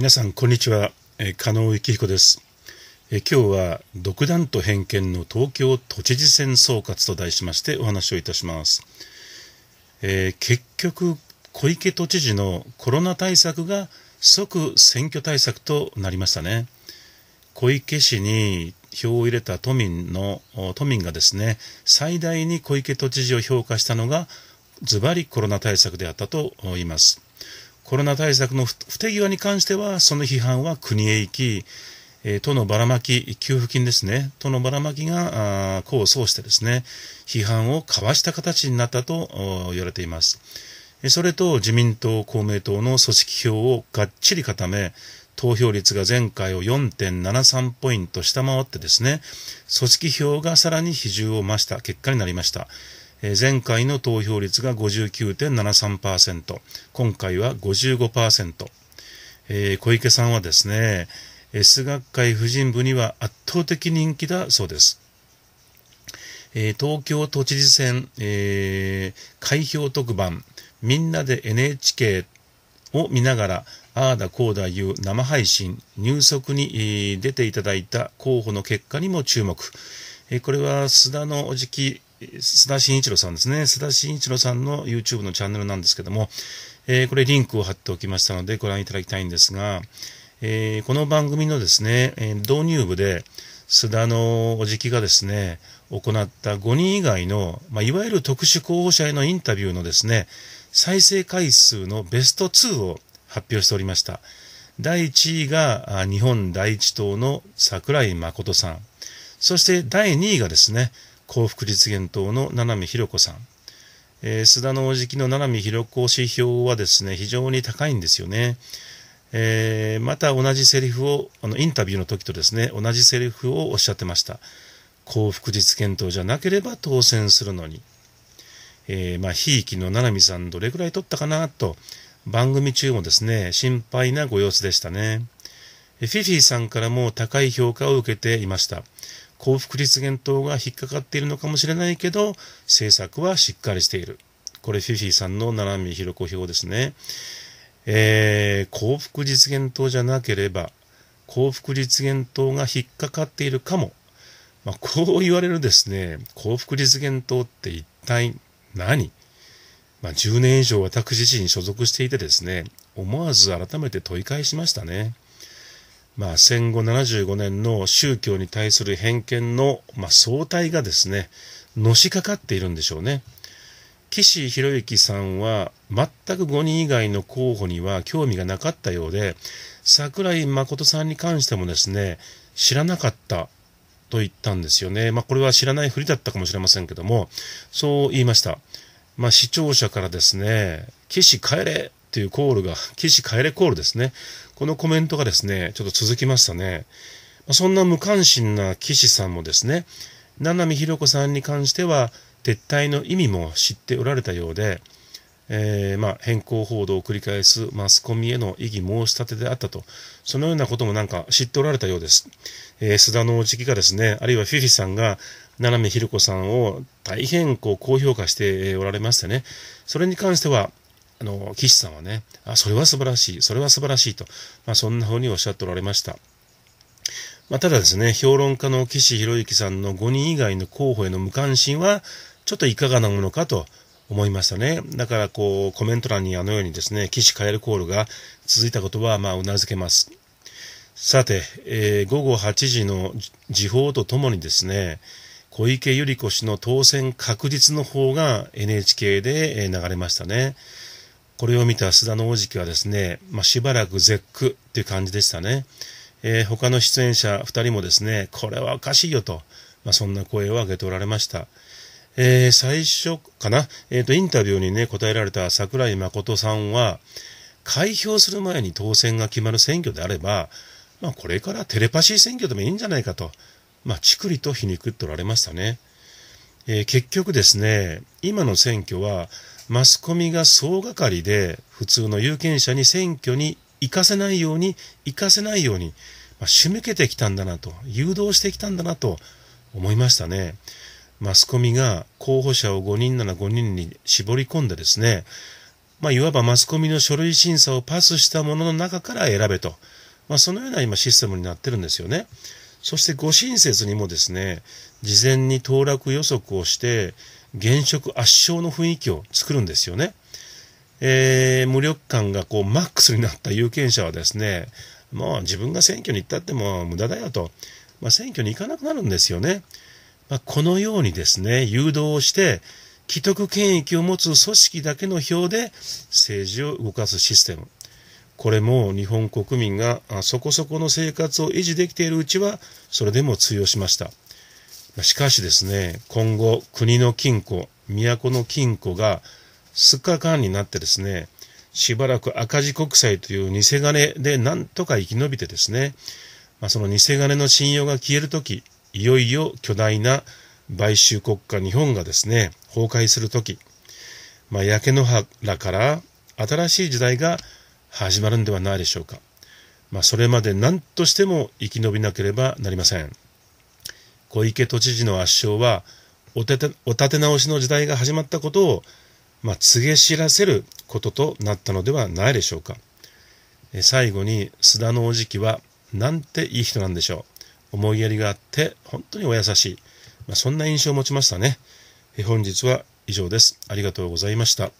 皆さんこんにちは加納幸彦です今日は独断と偏見の東京都知事選総括と題しましてお話をいたします、えー、結局小池都知事のコロナ対策が即選挙対策となりましたね小池氏に票を入れた都民の都民がですね最大に小池都知事を評価したのがズバリコロナ対策であったと言いますコロナ対策の不手際に関しては、その批判は国へ行き、えー、都のばらまき、給付金ですね、都のばらまきが功を奏してですね、批判をかわした形になったと言われています。それと自民党、公明党の組織票をがっちり固め、投票率が前回を4.73ポイント下回ってですね、組織票がさらに比重を増した結果になりました。え前回の投票率が59.73%、今回は55%。えー、小池さんはですね、S 学会婦人部には圧倒的人気だそうです。えー、東京都知事選、えー、開票特番、みんなで NHK を見ながら、ああだこうだいう生配信、入足に出ていただいた候補の結果にも注目。これは須田の時期須田慎一郎さんですね。須田慎一郎さんの YouTube のチャンネルなんですけども、えー、これリンクを貼っておきましたのでご覧いただきたいんですが、えー、この番組のですね、え導入部で、須田のおじきがですね、行った5人以外の、まあ、いわゆる特殊候補者へのインタビューのですね、再生回数のベスト2を発表しておりました。第1位が日本第一党の桜井誠さん。そして第2位がですね、幸福実現党の七海博子さん、えー、須田のじきの七海博子指標はですね非常に高いんですよね。えー、また同じセリフをあのインタビューの時とですね同じセリフをおっしゃってました幸福実現党じゃなければ当選するのに、えまあひいきの七海さんどれくらい取ったかなと番組中もですね心配なご様子でしたねフィフィさんからも高い評価を受けていました幸福実現等が引っかかっているのかもしれないけど、政策はしっかりしている。これ、フィフィさんの七海ひろ子表ですね。えー、幸福実現党じゃなければ、幸福実現党が引っかかっているかも。まあ、こう言われるですね、幸福実現党って一体何まあ、10年以上私自身所属していてですね、思わず改めて問い返しましたね。まあ、戦後75年の宗教に対する偏見の、まあ、総体がですね、のしかかっているんでしょうね。岸博之さんは全く5人以外の候補には興味がなかったようで、桜井誠さんに関してもですね、知らなかったと言ったんですよね。まあこれは知らないふりだったかもしれませんけども、そう言いました。まあ視聴者からですね、岸帰れっていうコールが、起死回来コールですね。このコメントがですね、ちょっと続きましたね。そんな無関心な岸さんもですね、七海ひろ子さんに関しては、撤退の意味も知っておられたようで、えー、まあ、変更報道を繰り返すマスコミへの異議申し立てであったと、そのようなこともなんか知っておられたようです。えー、須田の直がですね、あるいはフィフィさんが、七海ひろ子さんを大変こう高評価しておられましてね、それに関しては、あの岸さんはねあそれは素晴らしいそれは素晴らしいと、まあ、そんなふうにおっしゃっておられました。まあ、ただですね、評論家の岸博之さんの5人以外の候補への無関心は、ちょっといかがなものかと思いましたね。だから、こう、コメント欄にあのようにですね、岸カエルコールが続いたことは、まあ、うなずけます。さて、えー、午後8時の時報とともにですね、小池百合子氏の当選確実の方が NHK で流れましたね。これを見た須田の子関はですね、まあ、しばらく絶句という感じでしたね。えー、他の出演者2人もですね、これはおかしいよと、まあ、そんな声を上げておられました。えー、最初かな、えっ、ー、と、インタビューにね、答えられた桜井誠さんは、開票する前に当選が決まる選挙であれば、まあ、これからテレパシー選挙でもいいんじゃないかと、まあ、ちくりと皮肉っておられましたね。えー、結局ですね、今の選挙は、マスコミが総がかりで、普通の有権者に選挙に行かせないように、行かせないように、まあ、仕向けてきたんだなと、誘導してきたんだなと思いましたね。マスコミが候補者を5人なら5人に絞り込んでですね、まあ、いわばマスコミの書類審査をパスしたものの中から選べと、まあ、そのような今システムになってるんですよね。そしてご親切にもですね、事前に当落予測をして、現職圧勝の雰囲気を作るんですよね。えー、無力感がこうマックスになった有権者はですね、もう自分が選挙に行ったっても無駄だよと、まあ、選挙に行かなくなるんですよね。まあ、このようにですね、誘導をして、既得権益を持つ組織だけの票で政治を動かすシステム。これも日本国民がそこそこの生活を維持できているうちは、それでも通用しました。しかしですね、今後、国の金庫、都の金庫が、すっかかんになってですね、しばらく赤字国債という偽金でなんとか生き延びてですね、まあ、その偽金の信用が消えるとき、いよいよ巨大な買収国家日本がですね、崩壊するとき、まあ、焼け野原から新しい時代が始まるんではないでしょうか。まあ、それまで何としても生き延びなければなりません。小池都知事の圧勝はおてて、お立て直しの時代が始まったことを、まあ、告げ知らせることとなったのではないでしょうか。最後に、須田のおじきは、なんていい人なんでしょう。思いやりがあって、本当にお優しい。まあ、そんな印象を持ちましたね。本日は以上です。ありがとうございました。